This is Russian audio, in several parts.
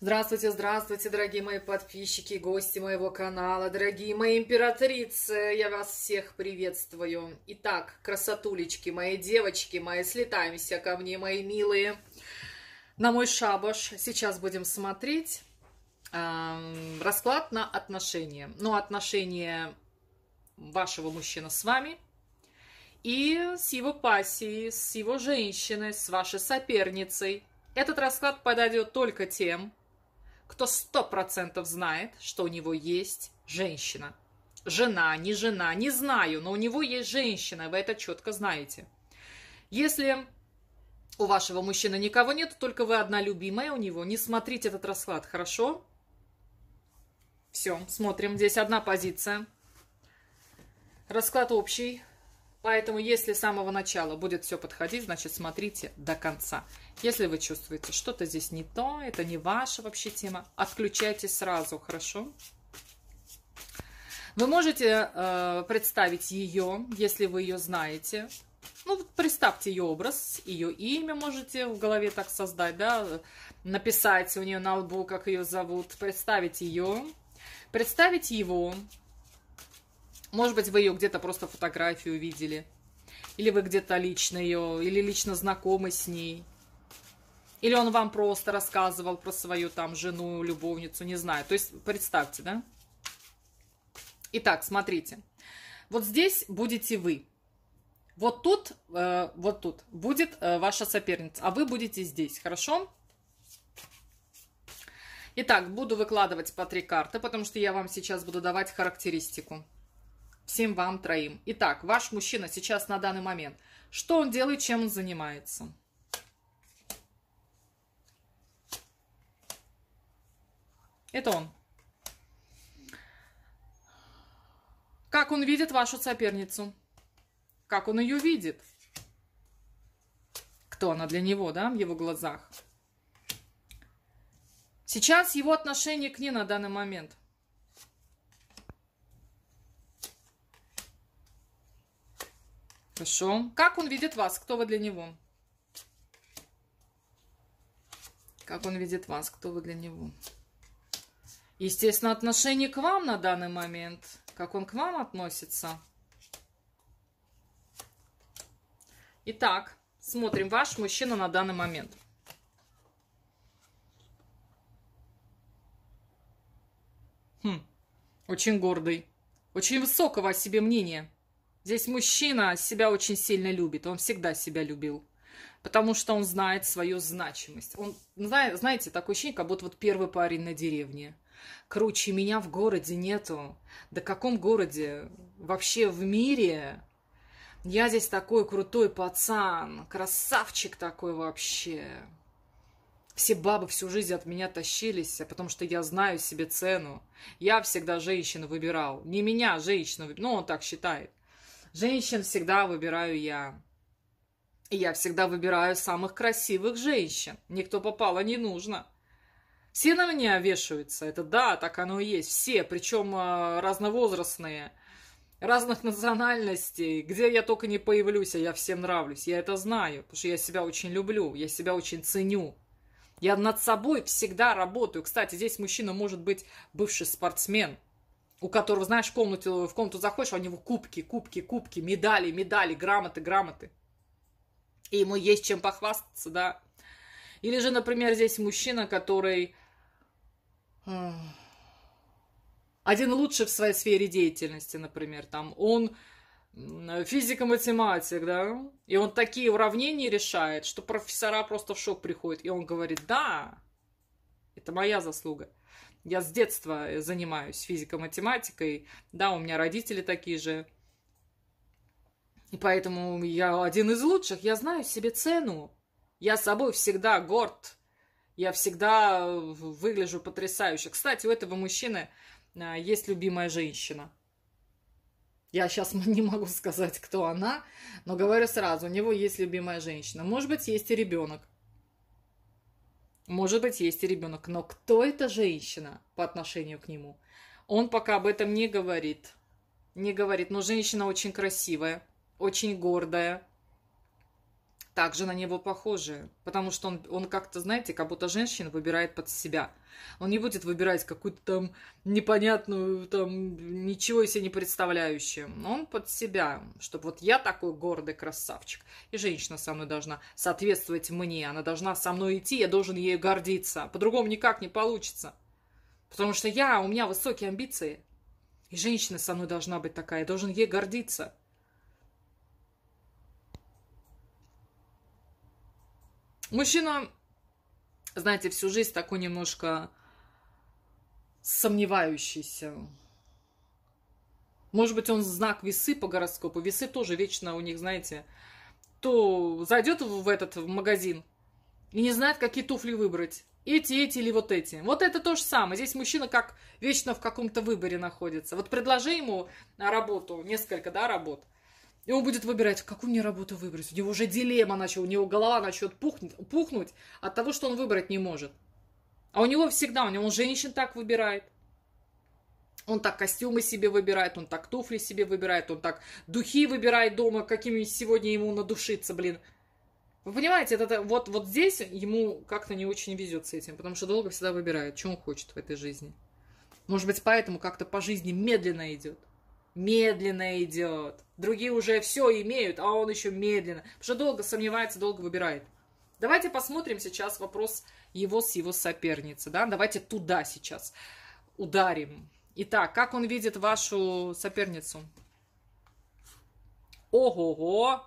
Здравствуйте, здравствуйте, дорогие мои подписчики, гости моего канала, дорогие мои императрицы, я вас всех приветствую. Итак, красотулечки, мои девочки, мои слетаемся ко мне, мои милые, на мой шабаш. Сейчас будем смотреть э, расклад на отношения. Ну, отношения вашего мужчины с вами и с его пассией, с его женщиной, с вашей соперницей. Этот расклад подойдет только тем, кто сто процентов знает, что у него есть женщина. Жена, не жена, не знаю, но у него есть женщина, вы это четко знаете. Если у вашего мужчины никого нет, только вы одна любимая у него, не смотрите этот расклад, хорошо? Все, смотрим, здесь одна позиция. Расклад общий, Поэтому, если с самого начала будет все подходить, значит, смотрите до конца. Если вы чувствуете, что-то здесь не то, это не ваша вообще тема, отключайте сразу, хорошо? Вы можете э, представить ее, если вы ее знаете. Ну, представьте ее образ, ее имя можете в голове так создать, да, написать у нее на лбу, как ее зовут, представить ее, представить его, может быть, вы ее где-то просто фотографию видели. Или вы где-то лично ее, или лично знакомы с ней. Или он вам просто рассказывал про свою там жену, любовницу, не знаю. То есть представьте, да? Итак, смотрите. Вот здесь будете вы. Вот тут, э, вот тут будет э, ваша соперница, а вы будете здесь, хорошо? Итак, буду выкладывать по три карты, потому что я вам сейчас буду давать характеристику. Всем вам троим. Итак, ваш мужчина сейчас на данный момент. Что он делает, чем он занимается? Это он. Как он видит вашу соперницу? Как он ее видит? Кто она для него, да, в его глазах? Сейчас его отношение к ней на данный момент. Хорошо. Как он видит вас? Кто вы для него? Как он видит вас? Кто вы для него? Естественно, отношение к вам на данный момент. Как он к вам относится? Итак, смотрим ваш мужчина на данный момент. Хм, очень гордый. Очень высокого о себе мнения. Здесь мужчина себя очень сильно любит, он всегда себя любил. Потому что он знает свою значимость. Он, знаете, такое ощущение, как будто вот первый парень на деревне. Круче меня в городе нету. Да каком городе? Вообще в мире? Я здесь такой крутой пацан, красавчик такой вообще. Все бабы всю жизнь от меня тащились, а потому что я знаю себе цену. Я всегда женщину выбирал. Не меня, а женщину выбирал. Ну, он так считает. Женщин всегда выбираю я. И я всегда выбираю самых красивых женщин. Никто попало не нужно. Все на меня вешаются. Это да, так оно и есть. Все, причем э, разновозрастные, разных национальностей. Где я только не появлюсь, а я всем нравлюсь. Я это знаю, потому что я себя очень люблю, я себя очень ценю. Я над собой всегда работаю. Кстати, здесь мужчина может быть бывший спортсмен – у которого, знаешь, в комнату, в комнату заходишь, а у него кубки, кубки, кубки, медали, медали, грамоты, грамоты. И ему есть чем похвастаться, да. Или же, например, здесь мужчина, который а, один лучший в своей сфере деятельности, например, там, он физико-математик, да, и он такие уравнения решает, что профессора просто в шок приходят, и он говорит, да, это моя заслуга. Я с детства э, занимаюсь физико-математикой, да, у меня родители такие же. И поэтому я один из лучших, я знаю себе цену. Я собой всегда горд, я всегда э, выгляжу потрясающе. Кстати, у этого мужчины э, есть любимая женщина. Я сейчас не могу сказать, кто она, но говорю сразу, у него есть любимая женщина. Может быть, есть и ребенок. Может быть, есть и ребенок, но кто эта женщина по отношению к нему? Он пока об этом не говорит. Не говорит, но женщина очень красивая, очень гордая, также на него похожие. Потому что он, он как-то, знаете, как будто женщина выбирает под себя. Он не будет выбирать какую-то там непонятную, там, ничего себе не представляющую. Он под себя, чтобы вот я такой гордый красавчик. И женщина со мной должна соответствовать мне. Она должна со мной идти, я должен ей гордиться. По-другому никак не получится. Потому что я, у меня высокие амбиции. И женщина со мной должна быть такая, я должен ей гордиться. Мужчина, знаете, всю жизнь такой немножко сомневающийся. Может быть, он знак весы по гороскопу. Весы тоже вечно у них, знаете, то зайдет в этот в магазин и не знает, какие туфли выбрать. Эти, эти или вот эти. Вот это то же самое. Здесь мужчина как вечно в каком-то выборе находится. Вот предложи ему работу, несколько, да, работ – и он будет выбирать, какую мне работу выбрать. У него уже дилемма начала, у него голова начнет пухнуть, пухнуть от того, что он выбрать не может. А у него всегда, у него он женщин так выбирает. Он так костюмы себе выбирает, он так туфли себе выбирает, он так духи выбирает дома, какими сегодня ему надушиться, блин. Вы понимаете, это, это, вот, вот здесь ему как-то не очень везет с этим, потому что долго всегда выбирает, что он хочет в этой жизни. Может быть, поэтому как-то по жизни медленно идет медленно идет. Другие уже все имеют, а он еще медленно. Потому что долго сомневается, долго выбирает. Давайте посмотрим сейчас вопрос его с его соперницей. Да? Давайте туда сейчас ударим. Итак, как он видит вашу соперницу? Ого-го!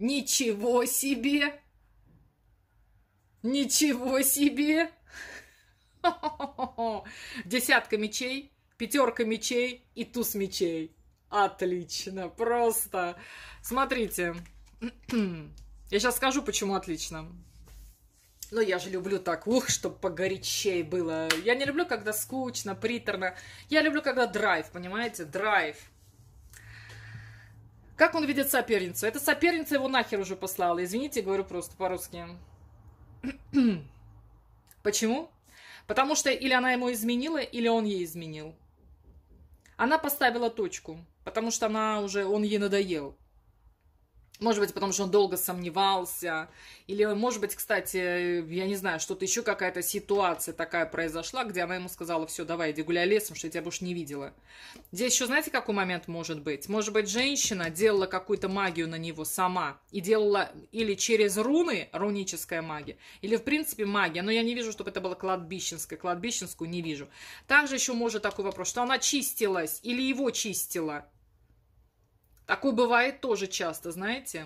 Ничего себе! Ничего себе! Десятка мечей, пятерка мечей и туз мечей. Отлично, просто. Смотрите, я сейчас скажу, почему отлично. Но ну, я же люблю так, ух, чтобы погорячей было. Я не люблю, когда скучно, приторно. Я люблю, когда драйв, понимаете? Драйв. Как он видит соперницу? Эта соперница его нахер уже послала. Извините, говорю просто по-русски. Почему? Потому что или она ему изменила, или он ей изменил. Она поставила точку потому что она уже, он ей надоел. Может быть, потому что он долго сомневался. Или, может быть, кстати, я не знаю, что-то еще какая-то ситуация такая произошла, где она ему сказала, все, давай, иди гуляй лесом, что я тебя больше не видела. Здесь еще, знаете, какой момент может быть? Может быть, женщина делала какую-то магию на него сама. И делала или через руны, руническая магия, или, в принципе, магия. Но я не вижу, чтобы это было кладбищенское. Кладбищенскую не вижу. Также еще может такой вопрос, что она чистилась или его чистила. Такое бывает тоже часто, знаете.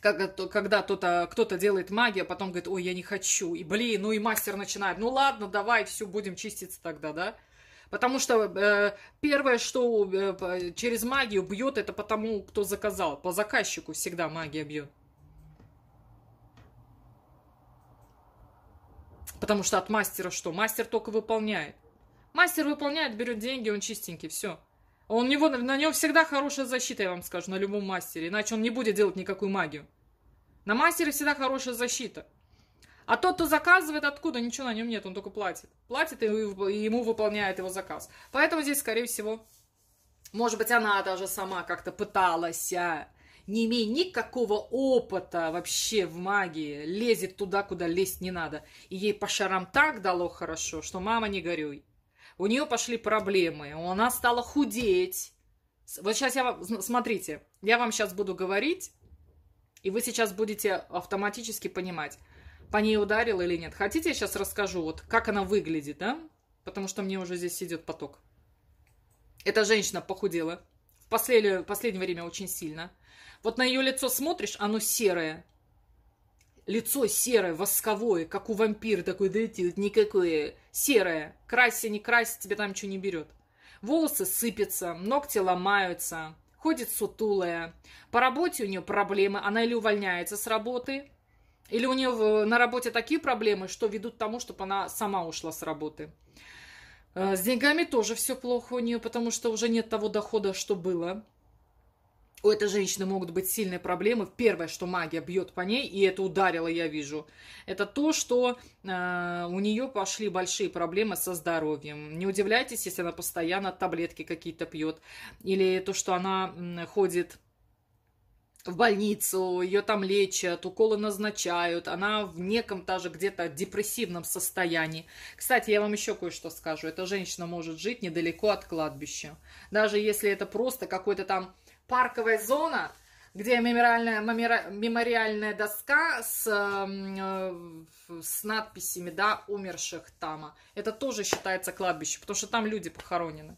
Когда кто-то кто делает магию, а потом говорит, ой, я не хочу. И блин, ну и мастер начинает. Ну ладно, давай, все, будем чиститься тогда, да? Потому что э, первое, что э, через магию бьет, это потому, кто заказал. По заказчику всегда магия бьет. Потому что от мастера что? Мастер только выполняет. Мастер выполняет, берет деньги, он чистенький, все. Он у него, на него всегда хорошая защита, я вам скажу, на любом мастере. Иначе он не будет делать никакую магию. На мастере всегда хорошая защита. А тот, кто заказывает, откуда? Ничего на нем нет, он только платит. Платит и ему выполняет его заказ. Поэтому здесь, скорее всего, может быть, она даже сама как-то пыталась, а не имея никакого опыта вообще в магии, лезет туда, куда лезть не надо. И ей по шарам так дало хорошо, что мама не горюй у нее пошли проблемы, она стала худеть. Вот сейчас я вам, смотрите, я вам сейчас буду говорить, и вы сейчас будете автоматически понимать, по ней ударил или нет. Хотите, я сейчас расскажу, вот как она выглядит, да? Потому что мне уже здесь идет поток. Эта женщина похудела в последнее, в последнее время очень сильно. Вот на ее лицо смотришь, оно серое лицо серое, восковое, как у вампира такой, да никакое, серое, красься, не красься, тебе там что не берет. Волосы сыпятся, ногти ломаются, ходит сутулая. По работе у нее проблемы, она или увольняется с работы, или у нее на работе такие проблемы, что ведут к тому, чтобы она сама ушла с работы. Э, с деньгами тоже все плохо у нее, потому что уже нет того дохода, что было у этой женщины могут быть сильные проблемы. Первое, что магия бьет по ней, и это ударило, я вижу, это то, что э, у нее пошли большие проблемы со здоровьем. Не удивляйтесь, если она постоянно таблетки какие-то пьет, или то, что она э, ходит в больницу, ее там лечат, уколы назначают, она в неком даже где-то депрессивном состоянии. Кстати, я вам еще кое-что скажу. Эта женщина может жить недалеко от кладбища. Даже если это просто какой-то там парковая зона, где мемориальная, мемориальная доска с, эм, э, с надписями, да, умерших там. Это тоже считается кладбище, потому что там люди похоронены.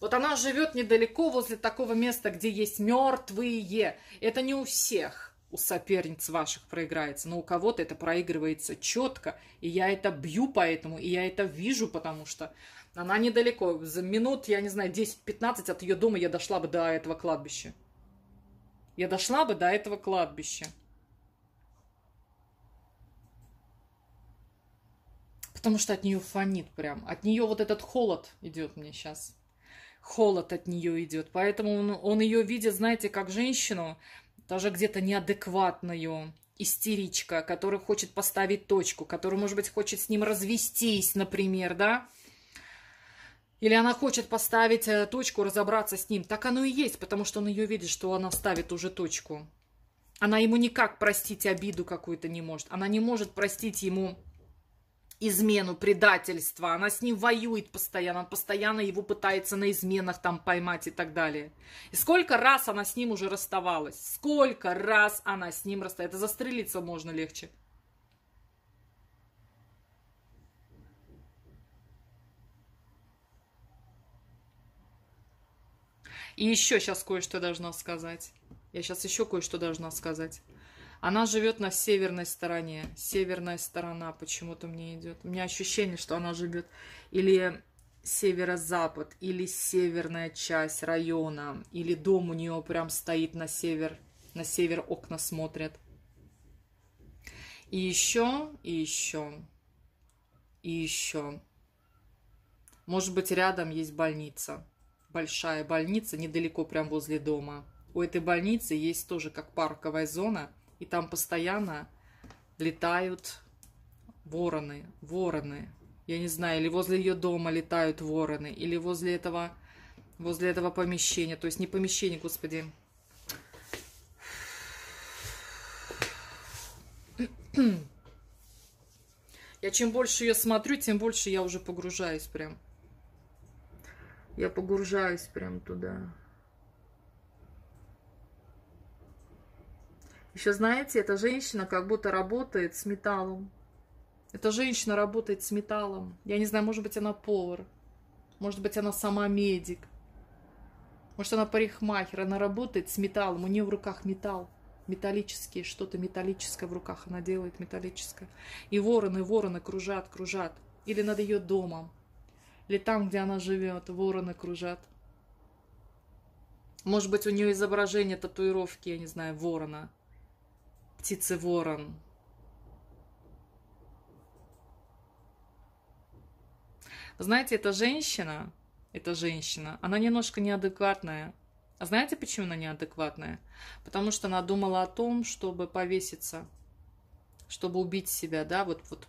Вот она живет недалеко возле такого места, где есть мертвые. Это не у всех у соперниц ваших проиграется, но у кого-то это проигрывается четко, и я это бью поэтому, и я это вижу, потому что она недалеко. За минут, я не знаю, 10-15 от ее дома я дошла бы до этого кладбища. Я дошла бы до этого кладбища. Потому что от нее фонит прям. От нее вот этот холод идет мне сейчас. Холод от нее идет. Поэтому он, он ее видит, знаете, как женщину, даже где-то неадекватную, истеричка, которая хочет поставить точку, которая, может быть, хочет с ним развестись, например, да? Или она хочет поставить э, точку, разобраться с ним. Так оно и есть, потому что он ее видит, что она ставит уже точку. Она ему никак простить обиду какую-то не может. Она не может простить ему измену, предательство. Она с ним воюет постоянно. Она постоянно его пытается на изменах там поймать и так далее. И сколько раз она с ним уже расставалась. Сколько раз она с ним расставалась. Это застрелиться можно легче. И еще сейчас кое-что должна сказать. Я сейчас еще кое-что должна сказать. Она живет на северной стороне. Северная сторона почему-то мне идет. У меня ощущение, что она живет или северо-запад, или северная часть района, или дом у нее прям стоит на север, на север окна смотрят. И еще, и еще, и еще. Может быть, рядом есть больница большая больница недалеко, прям возле дома. У этой больницы есть тоже как парковая зона, и там постоянно летают вороны, вороны. Я не знаю, или возле ее дома летают вороны, или возле этого, возле этого помещения. То есть не помещение, господи. Я чем больше ее смотрю, тем больше я уже погружаюсь прям. Я погружаюсь прям туда. Еще, знаете, эта женщина как будто работает с металлом. Эта женщина работает с металлом. Я не знаю, может быть, она повар. Может быть, она сама медик. Может, она парикмахер. Она работает с металлом. У нее в руках металл. Металлические, что-то металлическое в руках она делает, металлическое. И вороны, вороны кружат, кружат. Или над ее домом или там, где она живет, вороны кружат. Может быть, у нее изображение татуировки, я не знаю, ворона. Птицы ворон. Знаете, эта женщина, эта женщина, она немножко неадекватная. А знаете, почему она неадекватная? Потому что она думала о том, чтобы повеситься, чтобы убить себя, да, вот, вот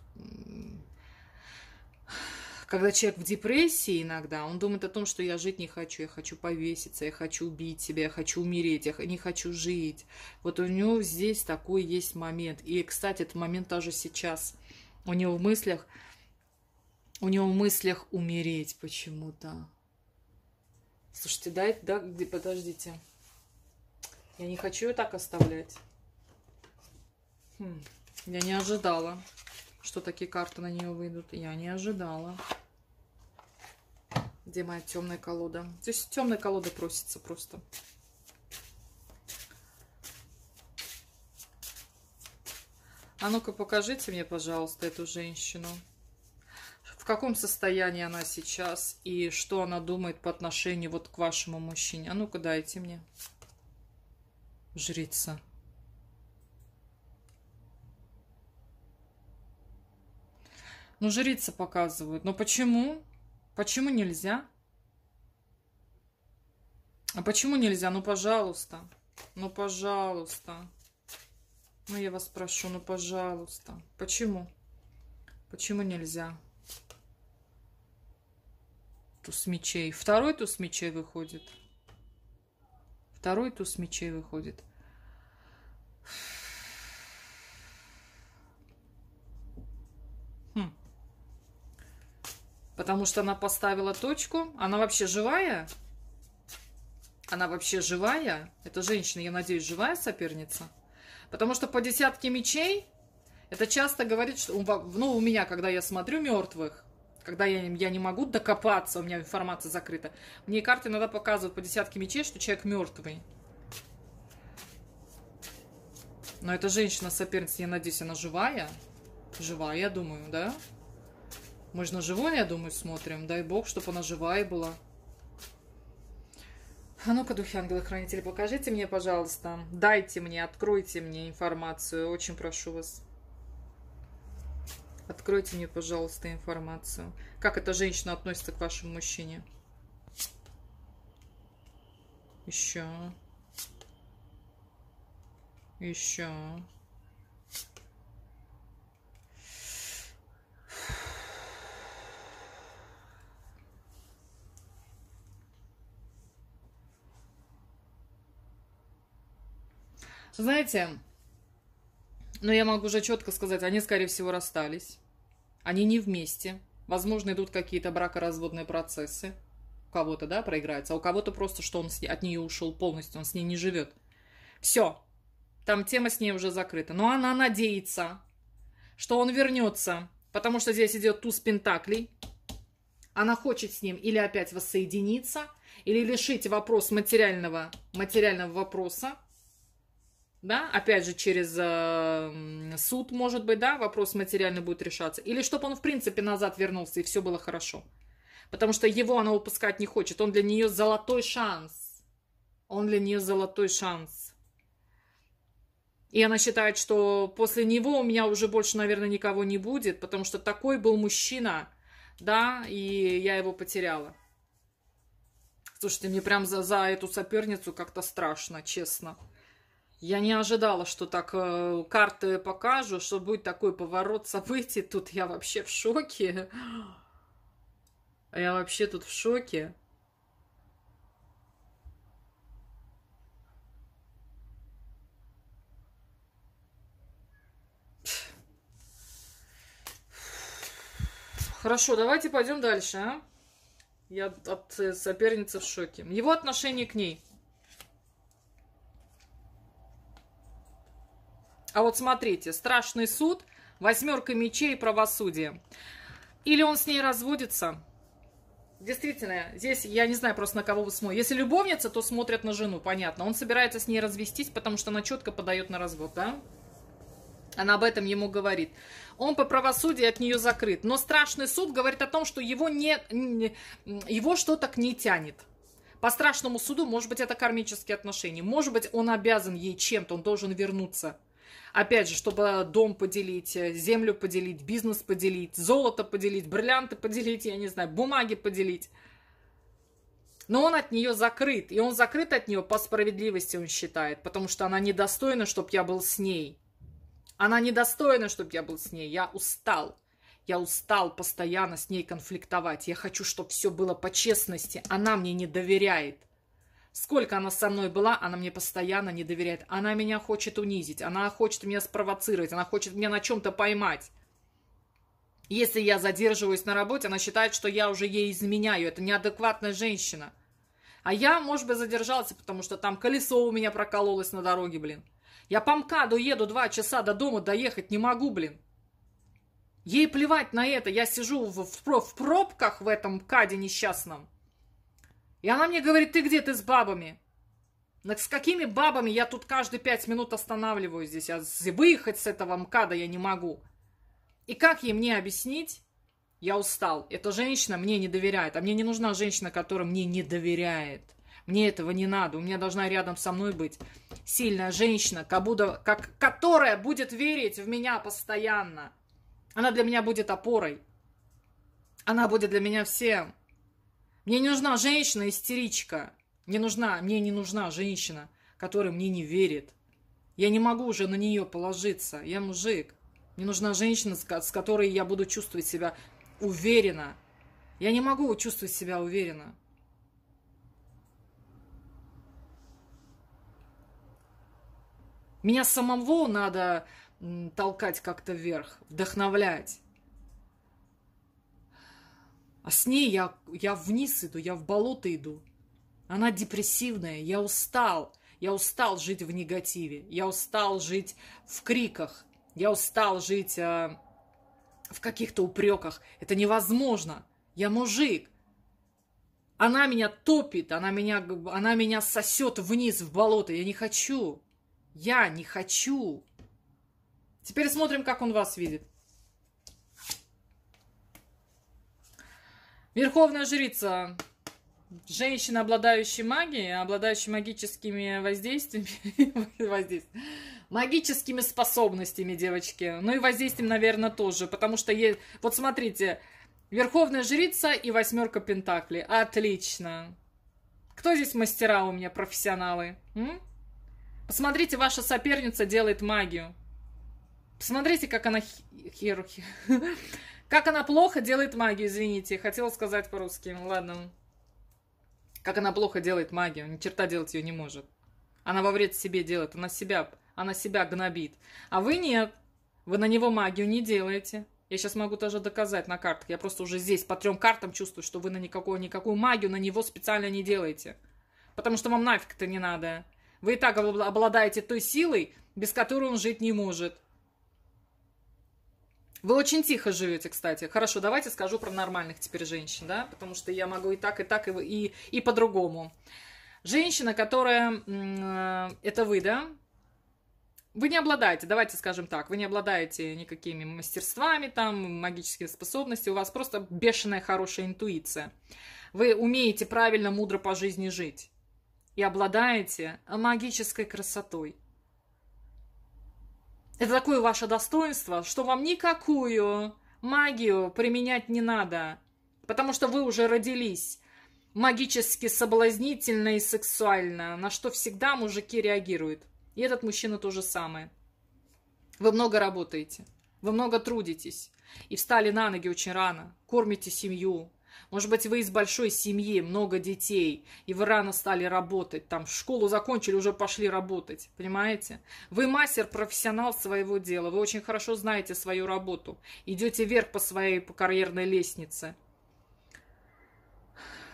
когда человек в депрессии иногда, он думает о том, что я жить не хочу, я хочу повеситься, я хочу убить себя, я хочу умереть, я не хочу жить. Вот у него здесь такой есть момент. И, кстати, этот момент даже сейчас у него в мыслях, у него в мыслях умереть почему-то. Слушайте, да, да, где, подождите. Я не хочу ее так оставлять. Хм, я не ожидала, что такие карты на нее выйдут. Я не ожидала. Где моя темная колода? То есть темная колода просится просто. А ну-ка покажите мне, пожалуйста, эту женщину. В каком состоянии она сейчас и что она думает по отношению вот к вашему мужчине. А ну-ка дайте мне. Жрица. Ну, жрица показывают. Но почему? Почему нельзя? А почему нельзя? Ну, пожалуйста. Ну, пожалуйста. Ну, я вас прошу, ну, пожалуйста. Почему? Почему нельзя? Туз мечей. Второй туз мечей выходит. Второй туз мечей выходит. Потому что она поставила точку. Она вообще живая? Она вообще живая? Это женщина, я надеюсь, живая соперница? Потому что по десятке мечей это часто говорит, что... Ну, у меня, когда я смотрю мертвых, когда я, я не могу докопаться, у меня информация закрыта, мне карты иногда показывают по десятке мечей, что человек мертвый. Но эта женщина-соперница, я надеюсь, она живая? Живая, я думаю, да? Да. Мы же на живое, я думаю, смотрим. Дай бог, чтобы она живая была. А ну-ка, духи ангелы-хранители, покажите мне, пожалуйста. Дайте мне, откройте мне информацию. Очень прошу вас. Откройте мне, пожалуйста, информацию. Как эта женщина относится к вашему мужчине? Еще. Еще. Знаете, но ну, я могу уже четко сказать, они, скорее всего, расстались. Они не вместе. Возможно, идут какие-то бракоразводные процессы. У кого-то, да, проиграется. А у кого-то просто, что он от нее ушел полностью, он с ней не живет. Все. Там тема с ней уже закрыта. Но она надеется, что он вернется. Потому что здесь идет туз пентаклей. Она хочет с ним или опять воссоединиться, или решить вопрос материального, материального вопроса, да, опять же, через э, суд, может быть, да, вопрос материально будет решаться, или чтобы он, в принципе, назад вернулся и все было хорошо. Потому что его она выпускать не хочет, он для нее золотой шанс. Он для нее золотой шанс. И она считает, что после него у меня уже больше, наверное, никого не будет, потому что такой был мужчина, да, и я его потеряла. Слушайте, мне прям за, за эту соперницу как-то страшно, честно. Я не ожидала, что так э, карты покажу, что будет такой поворот событий. Тут я вообще в шоке. Я вообще тут в шоке. Хорошо, давайте пойдем дальше, а? Я от э, соперницы в шоке. Его отношение к ней. А вот смотрите, страшный суд, восьмерка мечей и правосудие. Или он с ней разводится, Действительно, здесь я не знаю просто на кого вы смотрите. Если любовница, то смотрят на жену, понятно. Он собирается с ней развестись, потому что она четко подает на развод, да? Она об этом ему говорит. Он по правосудию от нее закрыт. Но страшный суд говорит о том, что его, не, его что-то к ней тянет. По страшному суду, может быть, это кармические отношения. Может быть, он обязан ей чем-то, он должен вернуться. Опять же, чтобы дом поделить, э, землю поделить, бизнес поделить, золото поделить, бриллианты поделить, я не знаю, бумаги поделить. Но он от нее закрыт. И он закрыт от нее по справедливости, он считает. Потому что она недостойна, чтобы я был с ней. Она недостойна, чтобы я был с ней. Я устал. Я устал постоянно с ней конфликтовать. Я хочу, чтобы все было по честности. Она мне не доверяет. Сколько она со мной была, она мне постоянно не доверяет. Она меня хочет унизить, она хочет меня спровоцировать, она хочет меня на чем-то поймать. Если я задерживаюсь на работе, она считает, что я уже ей изменяю. Это неадекватная женщина. А я, может быть, задержался, потому что там колесо у меня прокололось на дороге, блин. Я по МКАДу еду два часа до дома, доехать не могу, блин. Ей плевать на это. Я сижу в, в, в пробках в этом МКАДе несчастном. И она мне говорит, ты где, ты с бабами? Так с какими бабами я тут каждые пять минут останавливаюсь здесь? Я выехать с этого МКАДа я не могу. И как ей мне объяснить? Я устал. Эта женщина мне не доверяет. А мне не нужна женщина, которая мне не доверяет. Мне этого не надо. У меня должна рядом со мной быть сильная женщина, как будто, как, которая будет верить в меня постоянно. Она для меня будет опорой. Она будет для меня всем. Мне не нужна женщина-истеричка. Мне нужна, мне не нужна женщина, которая мне не верит. Я не могу уже на нее положиться. Я мужик. Мне нужна женщина, с которой я буду чувствовать себя уверенно. Я не могу чувствовать себя уверенно. Меня самого надо толкать как-то вверх, вдохновлять. А с ней я, я вниз иду, я в болото иду. Она депрессивная, я устал. Я устал жить в негативе, я устал жить в криках, я устал жить э, в каких-то упреках. Это невозможно. Я мужик. Она меня топит, она меня, она меня сосет вниз в болото. Я не хочу. Я не хочу. Теперь смотрим, как он вас видит. Верховная жрица. Женщина, обладающая магией, обладающая магическими воздействиями, магическими способностями, девочки. Ну и воздействием, наверное, тоже, потому что, вот смотрите, Верховная жрица и восьмерка пентаклей. Отлично. Кто здесь мастера у меня, профессионалы? Посмотрите, ваша соперница делает магию. Посмотрите, как она хирурги. Как она плохо делает магию, извините. Хотела сказать по-русски. Ладно. Как она плохо делает магию. Ни черта делать ее не может. Она во вред себе делает. Она себя, она себя гнобит. А вы нет. Вы на него магию не делаете. Я сейчас могу тоже доказать на картах. Я просто уже здесь по трем картам чувствую, что вы на никакую, никакую магию на него специально не делаете. Потому что вам нафиг это не надо. Вы и так обладаете той силой, без которой он жить не может. Вы очень тихо живете, кстати. Хорошо, давайте скажу про нормальных теперь женщин, да, потому что я могу и так, и так, и, и, и по-другому. Женщина, которая... Э, это вы, да? Вы не обладаете, давайте скажем так, вы не обладаете никакими мастерствами, там, магическими способностями. у вас просто бешеная хорошая интуиция. Вы умеете правильно, мудро по жизни жить и обладаете магической красотой. Это такое ваше достоинство, что вам никакую магию применять не надо, потому что вы уже родились магически соблазнительно и сексуально, на что всегда мужики реагируют. И этот мужчина то же самое. Вы много работаете, вы много трудитесь и встали на ноги очень рано, кормите семью, может быть, вы из большой семьи, много детей, и вы рано стали работать, там, школу закончили, уже пошли работать, понимаете? Вы мастер, профессионал своего дела, вы очень хорошо знаете свою работу, идете вверх по своей по карьерной лестнице.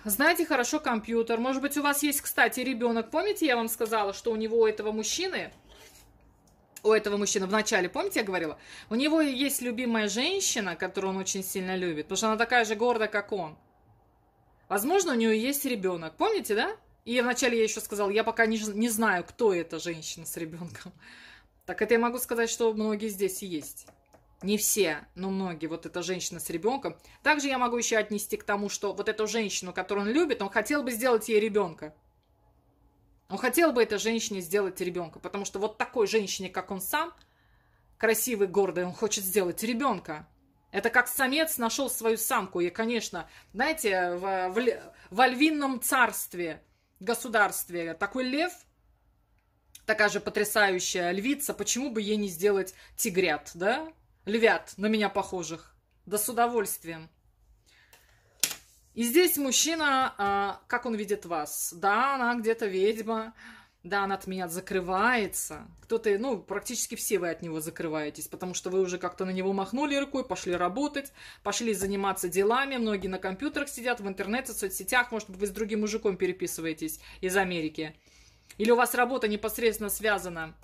Знаете хорошо компьютер, может быть, у вас есть, кстати, ребенок, помните, я вам сказала, что у него у этого мужчины у этого мужчины в начале, помните, я говорила? У него есть любимая женщина, которую он очень сильно любит, потому что она такая же гордая, как он. Возможно, у нее есть ребенок. Помните, да? И вначале я еще сказала, я пока не, не знаю, кто эта женщина с ребенком. Так это я могу сказать, что многие здесь есть. Не все, но многие. Вот эта женщина с ребенком. Также я могу еще отнести к тому, что вот эту женщину, которую он любит, он хотел бы сделать ей ребенка. Он ну, хотел бы этой женщине сделать ребенка, потому что вот такой женщине, как он сам, красивый, гордый, он хочет сделать ребенка. Это как самец нашел свою самку. И, конечно, знаете, в, в, во львином царстве, государстве такой лев, такая же потрясающая львица, почему бы ей не сделать тигрят, да? Львят на меня похожих. Да с удовольствием. И здесь мужчина, а, как он видит вас? Да, она где-то ведьма, да, она от меня закрывается. Кто-то, ну, практически все вы от него закрываетесь, потому что вы уже как-то на него махнули рукой, пошли работать, пошли заниматься делами. Многие на компьютерах сидят, в интернете, в соцсетях. Может быть, вы с другим мужиком переписываетесь из Америки. Или у вас работа непосредственно связана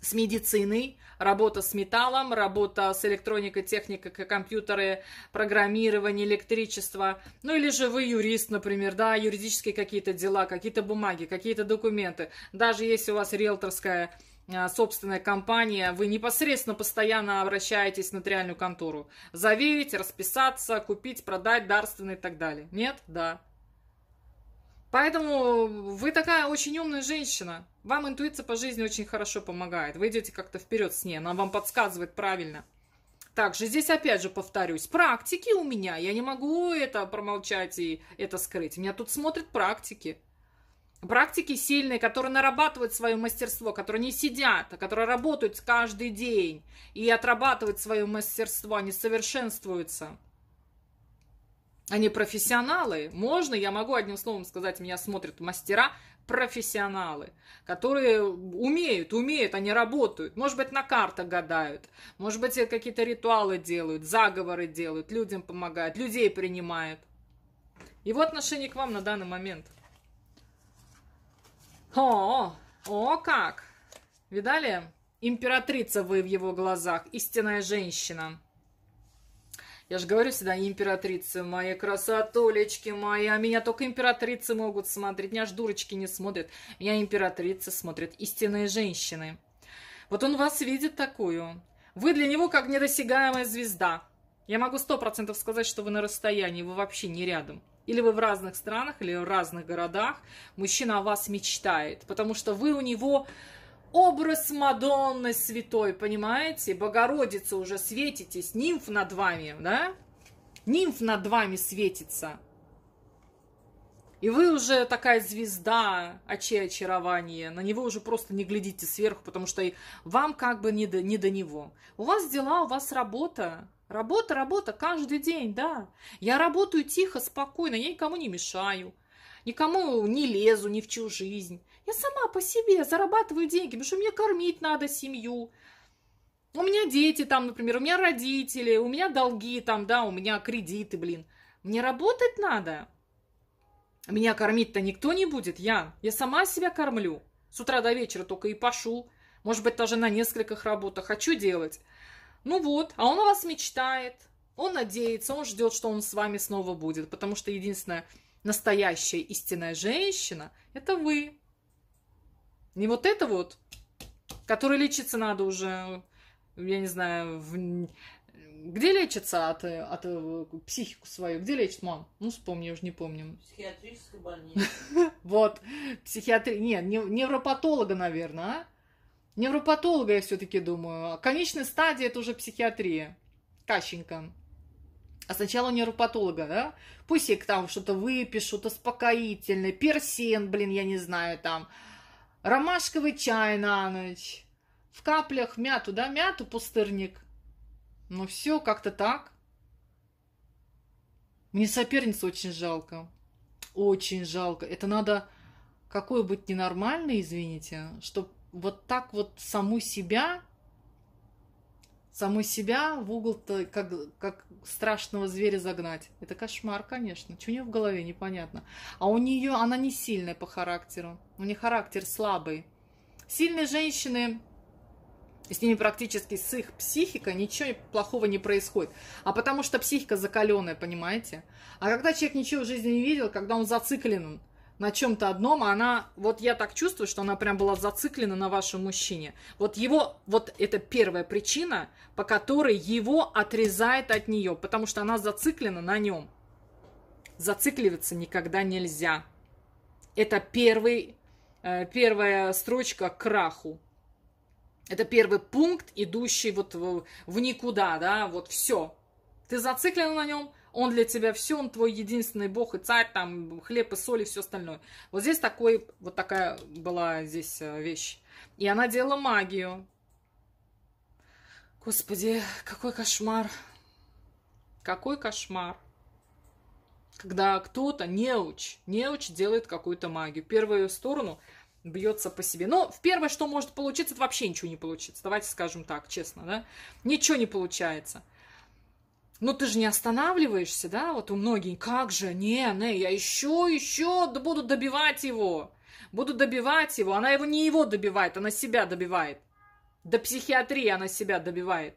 с медициной, работа с металлом, работа с электроникой, техникой, компьютеры, программирование, электричество. Ну или же вы юрист, например, да, юридические какие-то дела, какие-то бумаги, какие-то документы. Даже если у вас риэлторская а, собственная компания, вы непосредственно постоянно обращаетесь в нотариальную контору. Заверить, расписаться, купить, продать, дарственные и так далее. Нет? Да. Поэтому вы такая очень умная женщина. Вам интуиция по жизни очень хорошо помогает. Вы идете как-то вперед с ней, она вам подсказывает правильно. Также здесь опять же повторюсь, практики у меня, я не могу это промолчать и это скрыть. Меня тут смотрят практики. Практики сильные, которые нарабатывают свое мастерство, которые не сидят, а которые работают каждый день и отрабатывают свое мастерство, они совершенствуются. Они профессионалы. Можно, я могу одним словом сказать, меня смотрят мастера, профессионалы, которые умеют, умеют, они работают. Может быть, на картах гадают, может быть, какие-то ритуалы делают, заговоры делают, людям помогают, людей принимают. Его отношение к вам на данный момент. О, о, как! Видали? Императрица вы в его глазах, истинная женщина. Я же говорю всегда, императрица моя, красотулечки а Меня только императрицы могут смотреть. Меня ж дурочки не смотрят. Меня императрицы смотрят. Истинные женщины. Вот он вас видит такую. Вы для него как недосягаемая звезда. Я могу сто процентов сказать, что вы на расстоянии, вы вообще не рядом. Или вы в разных странах, или в разных городах. Мужчина о вас мечтает, потому что вы у него образ Мадонны святой, понимаете? Богородица уже светитесь, нимф над вами, да? Нимф над вами светится. И вы уже такая звезда очей очарования. На него уже просто не глядите сверху, потому что вам как бы не до, не до него. У вас дела, у вас работа. Работа, работа каждый день, да. Я работаю тихо, спокойно, я никому не мешаю. Никому не лезу, ни в чью жизнь. Я сама по себе зарабатываю деньги, потому что мне кормить надо семью. У меня дети там, например, у меня родители, у меня долги там, да, у меня кредиты, блин. Мне работать надо. Меня кормить-то никто не будет, я. Я сама себя кормлю. С утра до вечера только и пошу, Может быть, даже на нескольких работах. Хочу делать. Ну вот, а он о вас мечтает. Он надеется, он ждет, что он с вами снова будет. Потому что единственная настоящая истинная женщина – это вы. Не вот это вот, которое лечиться надо уже, я не знаю, в... где лечится от, от э, психику свою? Где лечит мам? Ну, вспомни, я уже не помню. Психиатрической больнице. Вот, психиатри... Нет, невропатолога, наверное, а? Невропатолога, я все-таки думаю. А конечная стадия – это уже психиатрия. Кащенко. А сначала невропатолога, да? Пусть я там что-то выпишут успокоительное, персен, блин, я не знаю, там, ромашковый чай на ночь, в каплях мяту, да, мяту, пустырник. Ну все как-то так. Мне соперницу очень жалко. Очень жалко. Это надо какой нибудь ненормальной, извините, чтобы вот так вот саму себя самой себя в угол-то как, как страшного зверя загнать. Это кошмар, конечно. Что у нее в голове, непонятно. А у нее, она не сильная по характеру. У нее характер слабый. Сильные женщины, с ними практически с их психикой ничего плохого не происходит. А потому что психика закаленная, понимаете? А когда человек ничего в жизни не видел, когда он зациклен на чем-то одном, а она, вот я так чувствую, что она прям была зациклена на вашем мужчине. Вот его, вот это первая причина, по которой его отрезает от нее, потому что она зациклена на нем. Зацикливаться никогда нельзя. Это первый, э, первая строчка к краху. Это первый пункт, идущий вот в, в никуда, да, вот все. Ты зациклена на нем, он для тебя все, он твой единственный бог и царь, там хлеб и соль и все остальное. Вот здесь такой, вот такая была здесь э, вещь. И она делала магию. Господи, какой кошмар. Какой кошмар. Когда кто-то, неуч, неуч делает какую-то магию. Первую сторону бьется по себе. Но в первое, что может получиться, это вообще ничего не получится. Давайте скажем так, честно, да? Ничего не получается. Ну ты же не останавливаешься, да, вот у многих, как же, не, не, я еще, еще буду добивать его, буду добивать его, она его не его добивает, она себя добивает, до психиатрии она себя добивает.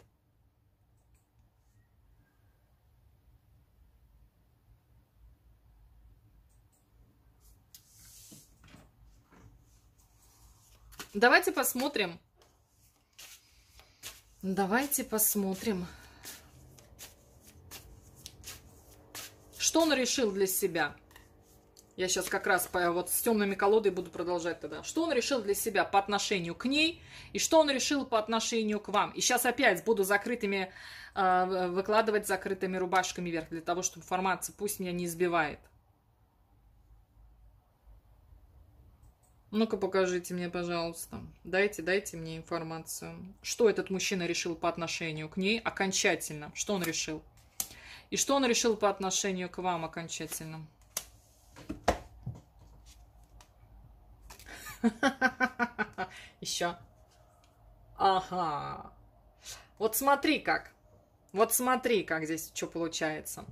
Давайте посмотрим. Давайте посмотрим. что он решил для себя? Я сейчас как раз по, вот с темными колодой буду продолжать тогда. Что он решил для себя по отношению к ней и что он решил по отношению к вам. И сейчас опять буду закрытыми, э, выкладывать закрытыми рубашками вверх, для того, чтобы информация пусть меня не избивает. Ну-ка покажите мне, пожалуйста. Дайте, дайте мне информацию. Что этот мужчина решил по отношению к ней окончательно? Что он решил? И что он решил по отношению к вам окончательно? Еще. Ага. Вот смотри как. Вот смотри, как здесь что получается.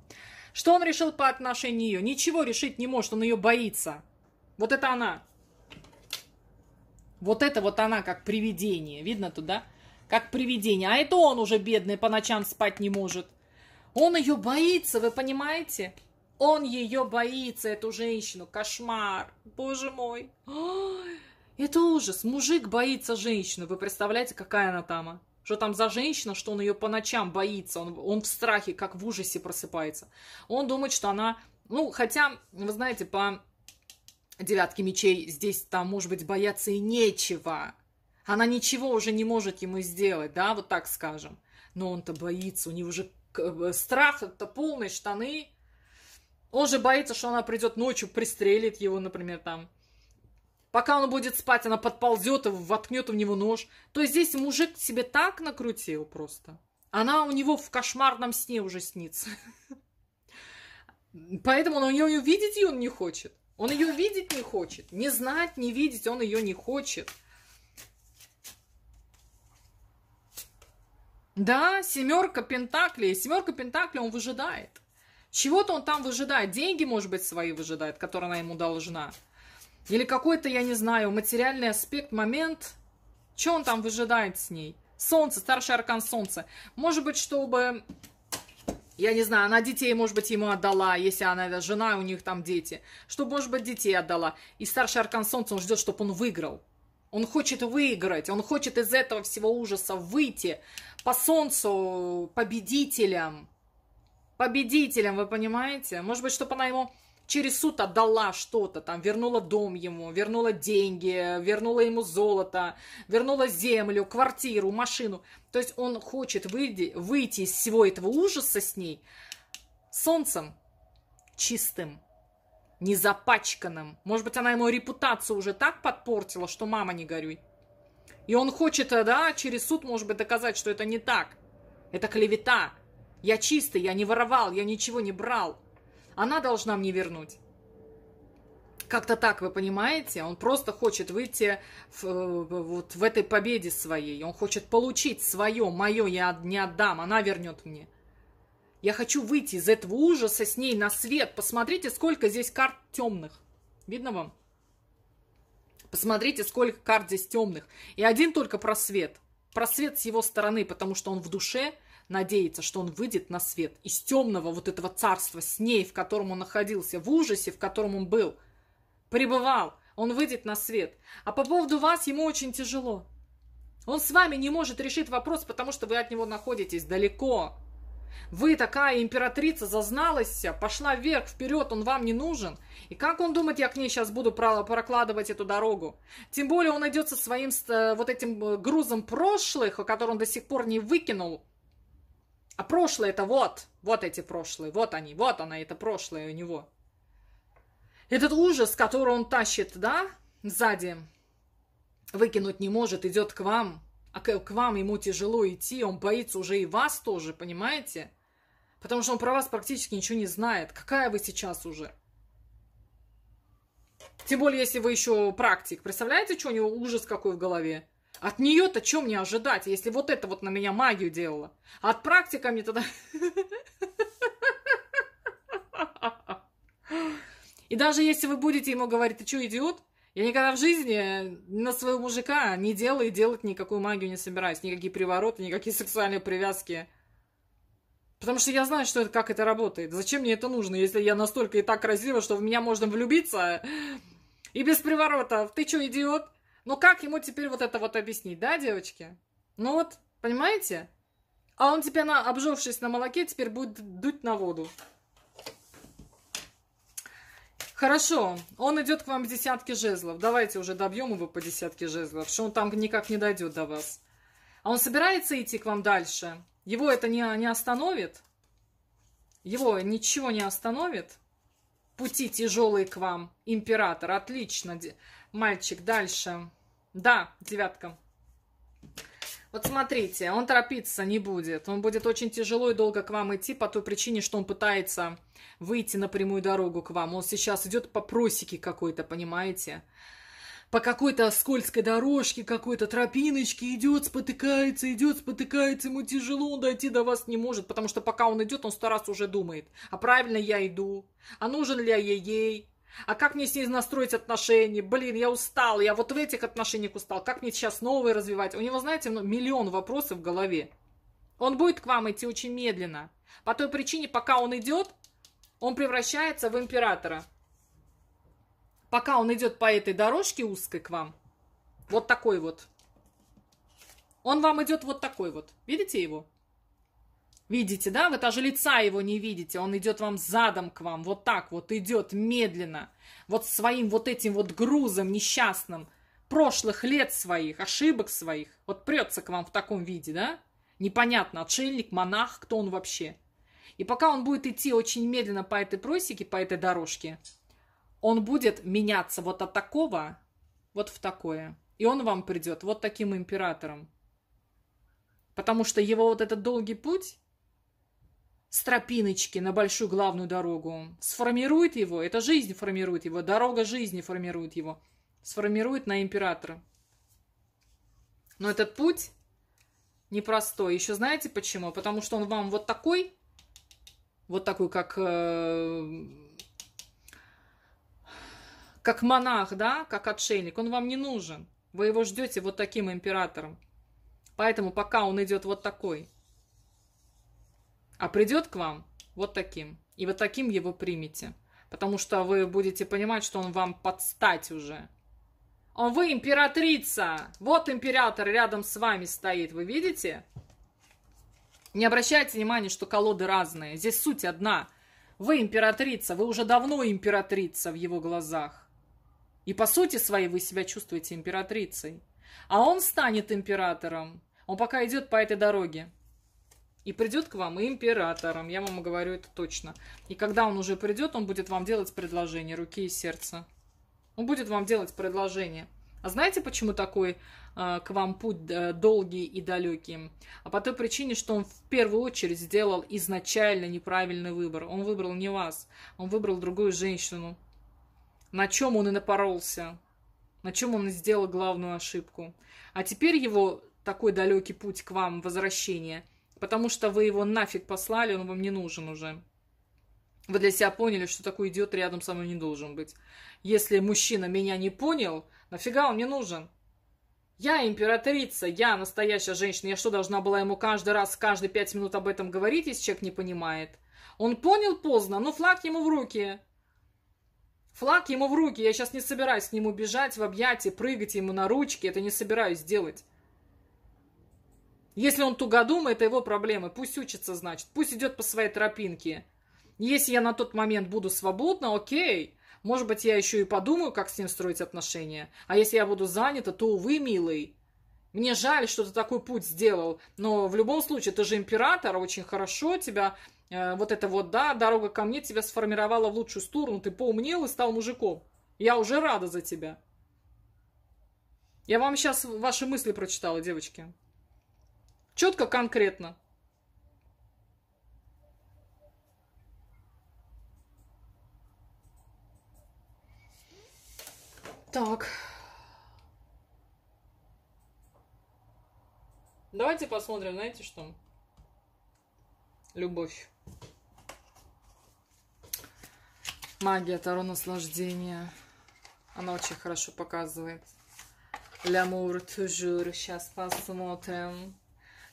Что он решил по отношению ее? Ничего решить не может, он ее боится. Вот это она. Вот это вот она, как привидение. Видно туда? Как привидение. А это он уже бедный по ночам спать не может. Он ее боится, вы понимаете? Он ее боится, эту женщину. Кошмар. Боже мой. это ужас. Мужик боится женщины. Вы представляете, какая она там? А? Что там за женщина, что он ее по ночам боится. Он, он в страхе, как в ужасе просыпается. Он думает, что она... Ну, хотя, вы знаете, по девятке мечей здесь там, может быть, бояться и нечего. Она ничего уже не может ему сделать, да, вот так скажем. Но он-то боится, у него же Э, страх это полные штаны. Он же боится, что она придет ночью, пристрелит его, например, там. Пока он будет спать, она подползет и воткнет в него нож. То есть здесь мужик себе так накрутил просто. Она у него в кошмарном сне уже снится. Поэтому он ее нее видеть он не хочет. Он ее видеть не хочет. Не знать, не видеть он ее не хочет. Да, семерка Пентаклей. Семерка Пентаклей, он выжидает. Чего-то он там выжидает. Деньги, может быть, свои выжидает, которые она ему должна. Или какой-то, я не знаю, материальный аспект, момент. Что он там выжидает с ней? Солнце, старший аркан солнца. Может быть, чтобы, я не знаю, она детей, может быть, ему отдала, если она жена, у них там дети. Чтобы, может быть, детей отдала. И старший аркан солнца, он ждет, чтобы он выиграл. Он хочет выиграть, он хочет из этого всего ужаса выйти по солнцу победителям. Победителям, вы понимаете? Может быть, чтобы она ему через суд отдала что-то, там, вернула дом ему, вернула деньги, вернула ему золото, вернула землю, квартиру, машину. То есть он хочет выйти, выйти из всего этого ужаса с ней солнцем чистым незапачканным. Может быть, она ему репутацию уже так подпортила, что мама не горюй. И он хочет, э, да, через суд, может быть, доказать, что это не так. Это клевета. Я чистый, я не воровал, я ничего не брал. Она должна мне вернуть. Как-то так, вы понимаете? Он просто хочет выйти в, э, вот в этой победе своей. Он хочет получить свое, мое я не отдам, она вернет мне. Я хочу выйти из этого ужаса с ней на свет. Посмотрите, сколько здесь карт темных. Видно вам? Посмотрите, сколько карт здесь темных. И один только просвет. Просвет с его стороны, потому что он в душе надеется, что он выйдет на свет из темного вот этого царства с ней, в котором он находился, в ужасе, в котором он был, пребывал. Он выйдет на свет. А по поводу вас ему очень тяжело. Он с вами не может решить вопрос, потому что вы от него находитесь далеко. Вы такая императрица, зазналась, пошла вверх, вперед, он вам не нужен. И как он думает, я к ней сейчас буду прокладывать эту дорогу? Тем более он идет со своим э, вот этим э, грузом прошлых, который он до сих пор не выкинул. А прошлое это вот, вот эти прошлые, вот они, вот она, это прошлое у него. Этот ужас, который он тащит, да, сзади, выкинуть не может, идет к вам, а к, вам ему тяжело идти, он боится уже и вас тоже, понимаете? Потому что он про вас практически ничего не знает. Какая вы сейчас уже? Тем более, если вы еще практик. Представляете, что у него ужас какой в голове? От нее-то что мне ожидать, если вот это вот на меня магию делала? А от практика мне тогда... И даже если вы будете ему говорить, ты что, идиот? Я никогда в жизни э, на своего мужика не делала и делать никакую магию не собираюсь. Никакие привороты, никакие сексуальные привязки. Потому что я знаю, что это, как это работает. Зачем мне это нужно, если я настолько и так красива, что в меня можно влюбиться э, и без приворотов. Ты что, идиот? Ну как ему теперь вот это вот объяснить, да, девочки? Ну вот, понимаете? А он теперь, на, обжевшись на молоке, теперь будет дуть на воду. Хорошо, он идет к вам в десятке жезлов. Давайте уже добьем его по десятке жезлов, что он там никак не дойдет до вас. А он собирается идти к вам дальше? Его это не, не остановит? Его ничего не остановит? Пути тяжелые к вам, император. Отлично, мальчик, дальше. Да, девятка. Вот смотрите, он торопиться не будет. Он будет очень тяжело и долго к вам идти по той причине, что он пытается выйти на прямую дорогу к вам. Он сейчас идет по просеке какой-то, понимаете? По какой-то скользкой дорожке, какой-то тропиночке идет, спотыкается, идет, спотыкается. Ему тяжело, он дойти до вас не может, потому что пока он идет, он сто раз уже думает. А правильно я иду? А нужен ли я ей? А как мне с ней настроить отношения? Блин, я устал, я вот в этих отношениях устал. Как мне сейчас новые развивать? У него, знаете, ну, миллион вопросов в голове. Он будет к вам идти очень медленно. По той причине, пока он идет, он превращается в императора. Пока он идет по этой дорожке узкой к вам, вот такой вот. Он вам идет вот такой вот. Видите его? Видите, да? Вы даже лица его не видите. Он идет вам задом к вам. Вот так вот идет медленно. Вот своим вот этим вот грузом несчастным прошлых лет своих, ошибок своих. Вот прется к вам в таком виде, да? Непонятно, отшельник, монах, кто он вообще. И пока он будет идти очень медленно по этой просеке, по этой дорожке, он будет меняться вот от такого вот в такое. И он вам придет вот таким императором. Потому что его вот этот долгий путь с тропиночки на большую главную дорогу. Сформирует его, это жизнь формирует его, дорога жизни формирует его. Сформирует на императора. Но этот путь непростой. Еще знаете почему? Потому что он вам вот такой, вот такой, как, э, как монах, да, как отшельник. Он вам не нужен. Вы его ждете вот таким императором. Поэтому пока он идет вот такой – а придет к вам вот таким. И вот таким его примите. Потому что вы будете понимать, что он вам подстать уже. Он вы императрица. Вот император рядом с вами стоит. Вы видите? Не обращайте внимания, что колоды разные. Здесь суть одна. Вы императрица. Вы уже давно императрица в его глазах. И по сути своей вы себя чувствуете императрицей. А он станет императором. Он пока идет по этой дороге и придет к вам императором, я вам говорю это точно. И когда он уже придет, он будет вам делать предложение руки и сердца. Он будет вам делать предложение. А знаете, почему такой э, к вам путь э, долгий и далекий? А по той причине, что он в первую очередь сделал изначально неправильный выбор. Он выбрал не вас, он выбрал другую женщину. На чем он и напоролся, на чем он и сделал главную ошибку. А теперь его такой далекий путь к вам возвращения Потому что вы его нафиг послали, он вам не нужен уже. Вы для себя поняли, что такой идиот рядом со мной не должен быть. Если мужчина меня не понял, нафига он мне нужен? Я императрица, я настоящая женщина. Я что, должна была ему каждый раз, каждые пять минут об этом говорить, если человек не понимает? Он понял поздно, но флаг ему в руки. Флаг ему в руки. Я сейчас не собираюсь к нему бежать в объятия, прыгать ему на ручки. Это не собираюсь делать. Если он тугодум, это его проблемы. Пусть учится, значит. Пусть идет по своей тропинке. Если я на тот момент буду свободна, окей. Может быть, я еще и подумаю, как с ним строить отношения. А если я буду занята, то, увы, милый. Мне жаль, что ты такой путь сделал. Но в любом случае, ты же император, очень хорошо тебя... Э, вот это вот, да, дорога ко мне тебя сформировала в лучшую сторону. Ты поумнел и стал мужиком. Я уже рада за тебя. Я вам сейчас ваши мысли прочитала, девочки. Четко, конкретно. Так. Давайте посмотрим, знаете что? Любовь. Магия Таро наслаждения. Она очень хорошо показывает. Лямур тужур. Сейчас посмотрим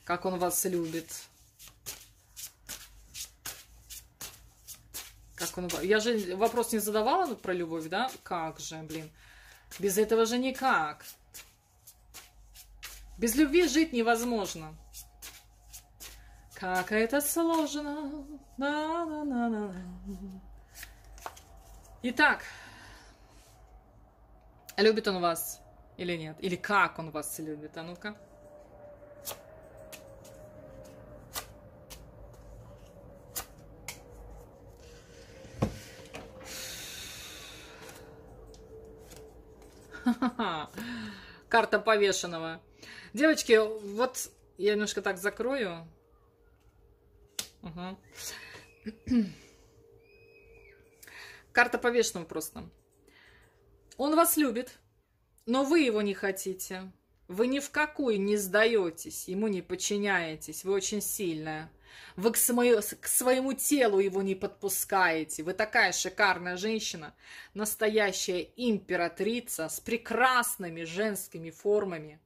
как он вас любит. Как он... Я же вопрос не задавала про любовь, да? Как же, блин. Без этого же никак. Без любви жить невозможно. Как это сложно. Да, да, да, да. Итак, любит он вас или нет? Или как он вас любит? А ну-ка. Карта повешенного. Девочки, вот я немножко так закрою. Угу. Карта повешенного просто. Он вас любит, но вы его не хотите. Вы ни в какую не сдаетесь, ему не подчиняетесь. Вы очень сильная. Вы к, своему, к своему телу его не подпускаете. Вы такая шикарная женщина, настоящая императрица с прекрасными женскими формами,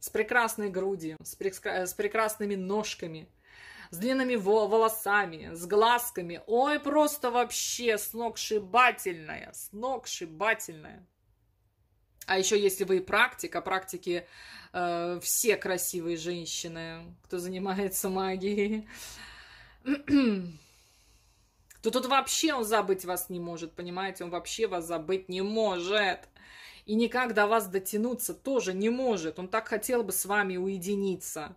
с прекрасной грудью, с, прекра с прекрасными ножками, с длинными волосами, с глазками. Ой, просто вообще сногсшибательная, сногсшибательная. А еще если вы и практик, а практики э, все красивые женщины, кто занимается магией, то тут вообще он забыть вас не может, понимаете? Он вообще вас забыть не может. И никак до вас дотянуться тоже не может. Он так хотел бы с вами уединиться.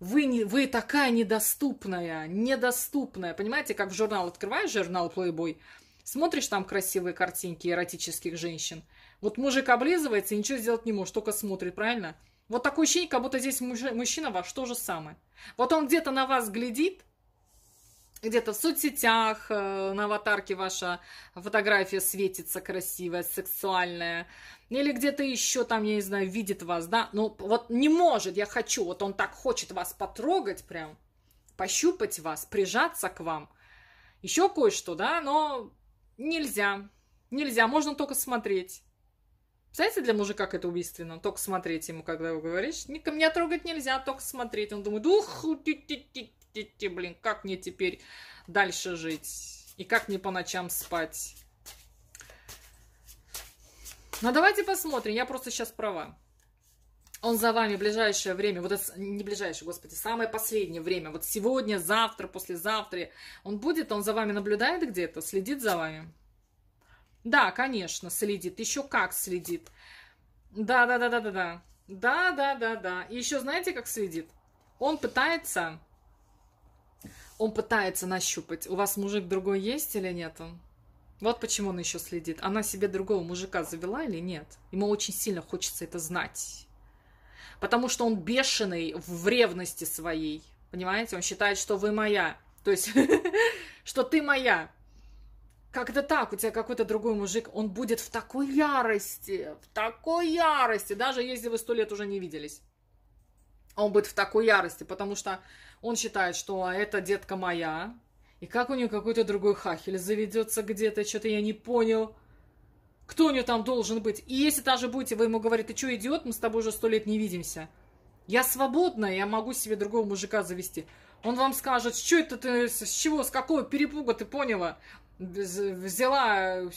Вы, не, вы такая недоступная, недоступная. Понимаете, как в журнал открываешь журнал Playboy, смотришь там красивые картинки эротических женщин – вот мужик облизывается и ничего сделать не может, только смотрит, правильно? Вот такое ощущение, как будто здесь мужчина ваш то же самое. Вот он где-то на вас глядит, где-то в соцсетях э, на аватарке ваша фотография светится красивая, сексуальная, или где-то еще там, я не знаю, видит вас, да, ну вот не может, я хочу, вот он так хочет вас потрогать прям, пощупать вас, прижаться к вам, еще кое-что, да, но нельзя, нельзя, можно только смотреть. Представляете, для мужика как это убийственно. Только смотреть ему, когда вы говоришь, Ника, меня трогать нельзя, только смотреть. Он думает, ух, ти -ти -ти -ти -ти, блин, как мне теперь дальше жить? И как мне по ночам спать? Ну, давайте посмотрим, я просто сейчас права. Он за вами в ближайшее время, вот это, не ближайшее, господи, самое последнее время, вот сегодня, завтра, послезавтра, он будет, он за вами наблюдает где-то, следит за вами. Да, конечно, следит. Еще как следит. Да, да, да, да, да, да. Да, да, да, да. И еще знаете, как следит? Он пытается... Он пытается нащупать, у вас мужик другой есть или нет? Вот почему он еще следит. Она себе другого мужика завела или нет? Ему очень сильно хочется это знать. Потому что он бешеный в ревности своей. Понимаете? Он считает, что вы моя. То есть, что ты моя. Как-то так, у тебя какой-то другой мужик, он будет в такой ярости, в такой ярости, даже если вы сто лет уже не виделись. Он будет в такой ярости, потому что он считает, что это детка моя, и как у нее какой-то другой хахель заведется где-то, что-то я не понял. Кто у нее там должен быть? И если даже будете, вы ему говорите, ты что, идиот, мы с тобой уже сто лет не видимся. Я свободна, я могу себе другого мужика завести. Он вам скажет, что это ты, с чего, с какого перепуга ты поняла? взяла э,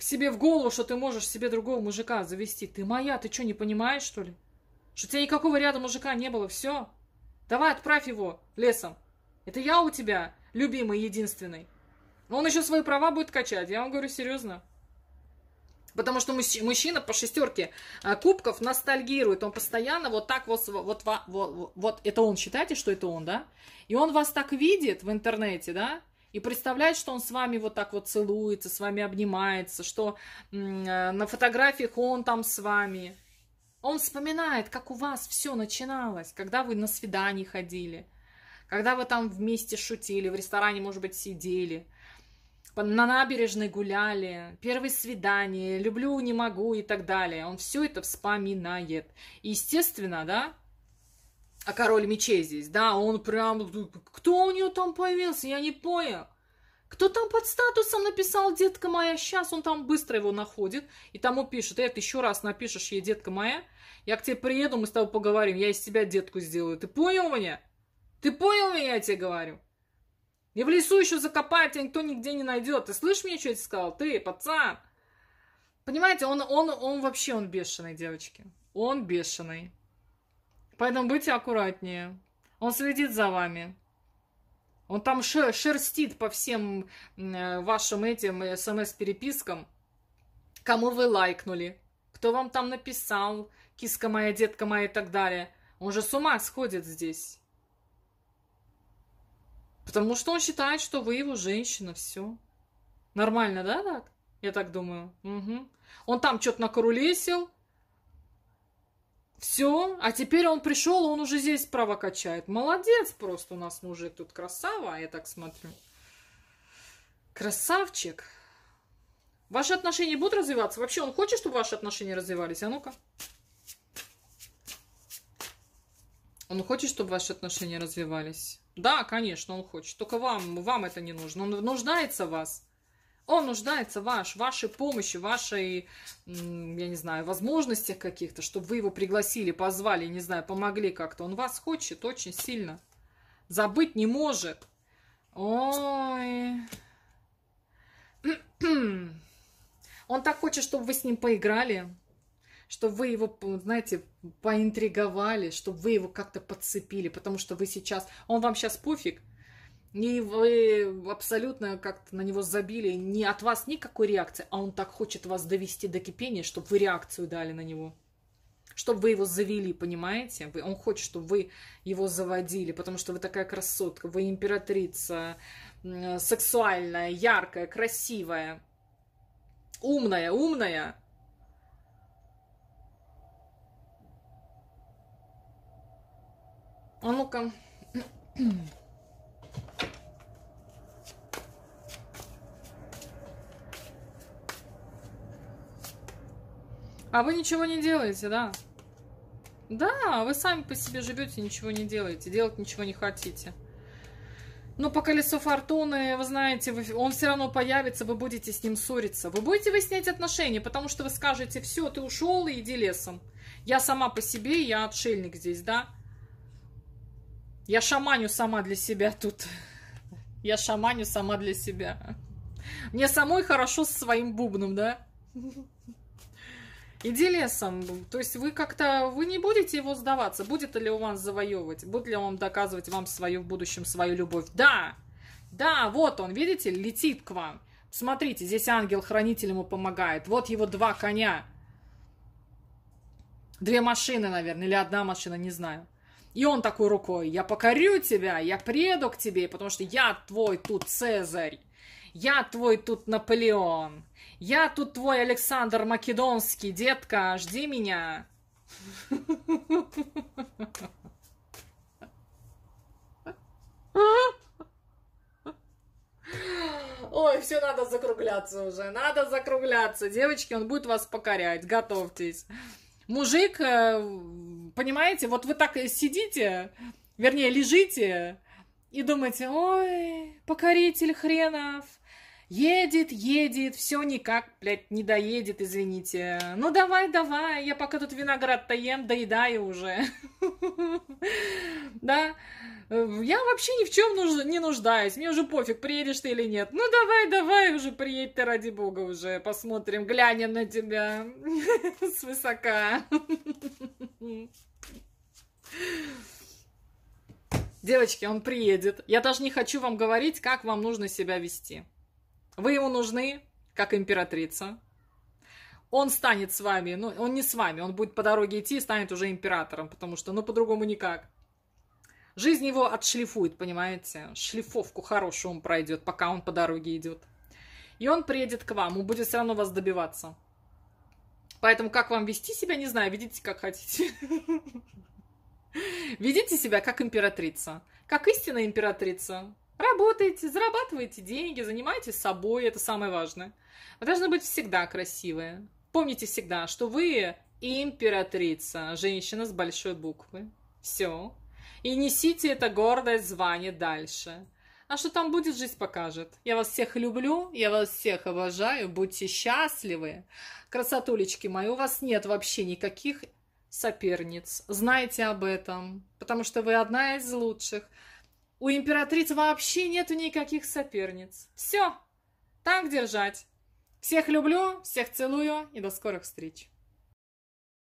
себе в голову, что ты можешь себе другого мужика завести. Ты моя, ты что, не понимаешь, что ли? Что у тебя никакого ряда мужика не было, все. Давай отправь его лесом. Это я у тебя, любимый, единственный. Он еще свои права будет качать, я вам говорю серьезно. Потому что мужчина по шестерке э, кубков ностальгирует. Он постоянно вот так вот, вот, вот, вот, вот, это он, считаете, что это он, да? И он вас так видит в интернете, да? и представляет, что он с вами вот так вот целуется, с вами обнимается, что э, на фотографиях он там с вами. Он вспоминает, как у вас все начиналось, когда вы на свидание ходили, когда вы там вместе шутили, в ресторане, может быть, сидели, на набережной гуляли, первые свидания, люблю, не могу и так далее. Он все это вспоминает. И, естественно, да, а король мечей здесь, да, он прям, кто у нее там появился, я не понял. Кто там под статусом написал, детка моя, сейчас он там быстро его находит и тому пишет, это еще раз напишешь ей, детка моя, я к тебе приеду, мы с тобой поговорим, я из тебя детку сделаю, ты понял меня? Ты понял меня, я тебе говорю? И в лесу еще закопать, тебя никто нигде не найдет. Ты слышишь мне что я тебе сказал? Ты, пацан! Понимаете, он, он, он вообще, он бешеный, девочки. Он бешеный. Поэтому будьте аккуратнее. Он следит за вами. Он там шерстит по всем э, вашим этим э, смс-перепискам, кому вы лайкнули, кто вам там написал, киска моя, детка моя и так далее. Он же с ума сходит здесь. Потому что он считает, что вы его женщина, все. Нормально, да, так? Я так думаю. Угу. Он там что-то накорулесил, все, а теперь он пришел, он уже здесь право качает. Молодец просто у нас мужик тут красава, а я так смотрю. Красавчик. Ваши отношения будут развиваться? Вообще он хочет, чтобы ваши отношения развивались? А ну-ка. Он хочет, чтобы ваши отношения развивались? Да, конечно, он хочет. Только вам, вам это не нужно. Он нуждается в вас. Он нуждается в ваш, вашей помощи, вашей, я не знаю, возможностях каких-то, чтобы вы его пригласили, позвали, не знаю, помогли как-то. Он вас хочет очень сильно. Забыть не может. Ой. Он так хочет, чтобы вы с ним поиграли, чтобы вы его, знаете, поинтриговали, чтобы вы его как-то подцепили, потому что вы сейчас... Он вам сейчас пофиг, и вы абсолютно как-то на него забили. Не от вас никакой реакции, а он так хочет вас довести до кипения, чтобы вы реакцию дали на него. Чтобы вы его завели, понимаете? Вы, он хочет, чтобы вы его заводили, потому что вы такая красотка, вы императрица, сексуальная, яркая, красивая, умная, умная. А ну-ка. А вы ничего не делаете, да? Да, вы сами по себе живете, ничего не делаете, делать ничего не хотите. Но ну, по колесу фортуны, вы знаете, вы, он все равно появится, вы будете с ним ссориться. Вы будете выяснять отношения, потому что вы скажете, все, ты ушел и иди лесом. Я сама по себе, я отшельник здесь, да? Я шаманю сама для себя тут. Я шаманю сама для себя. Мне самой хорошо со своим бубном, да? Иди лесом. То есть вы как-то, вы не будете его сдаваться. Будет ли он вас завоевывать? Будет ли он доказывать вам свою в будущем, свою любовь? Да! Да, вот он, видите, летит к вам. Смотрите, здесь ангел-хранитель ему помогает. Вот его два коня. Две машины, наверное, или одна машина, не знаю. И он такой рукой, я покорю тебя, я приеду к тебе, потому что я твой тут Цезарь, я твой тут Наполеон, я тут твой Александр Македонский, детка, жди меня. Ой, все, надо закругляться уже, надо закругляться. Девочки, он будет вас покорять, готовьтесь. Мужик, э, понимаете, вот вы так сидите, вернее, лежите и думаете, ой, покоритель хренов, Едет, едет, все никак, блядь, не доедет, извините. Ну давай, давай, я пока тут виноград-то ем, доедаю уже. Да, я вообще ни в чем не нуждаюсь, мне уже пофиг, приедешь ты или нет. Ну давай, давай уже приедь ты, ради бога, уже, посмотрим, глянем на тебя свысока. Девочки, он приедет. Я даже не хочу вам говорить, как вам нужно себя вести. Вы ему нужны, как императрица. Он станет с вами, ну, он не с вами, он будет по дороге идти и станет уже императором, потому что, ну, по-другому никак. Жизнь его отшлифует, понимаете? Шлифовку хорошую он пройдет, пока он по дороге идет. И он приедет к вам, он будет все равно вас добиваться. Поэтому как вам вести себя, не знаю, ведите как хотите. Ведите себя как императрица, как истинная императрица, Работайте, зарабатывайте деньги, занимайтесь собой, это самое важное. Вы должны быть всегда красивые. Помните всегда, что вы императрица, женщина с большой буквы. Все. И несите это гордое звание дальше. А что там будет, жизнь покажет. Я вас всех люблю, я вас всех обожаю, будьте счастливы. Красотулечки мои, у вас нет вообще никаких соперниц. Знайте об этом, потому что вы одна из лучших. У императриц вообще нету никаких соперниц. Все, так держать. Всех люблю, всех целую и до скорых встреч.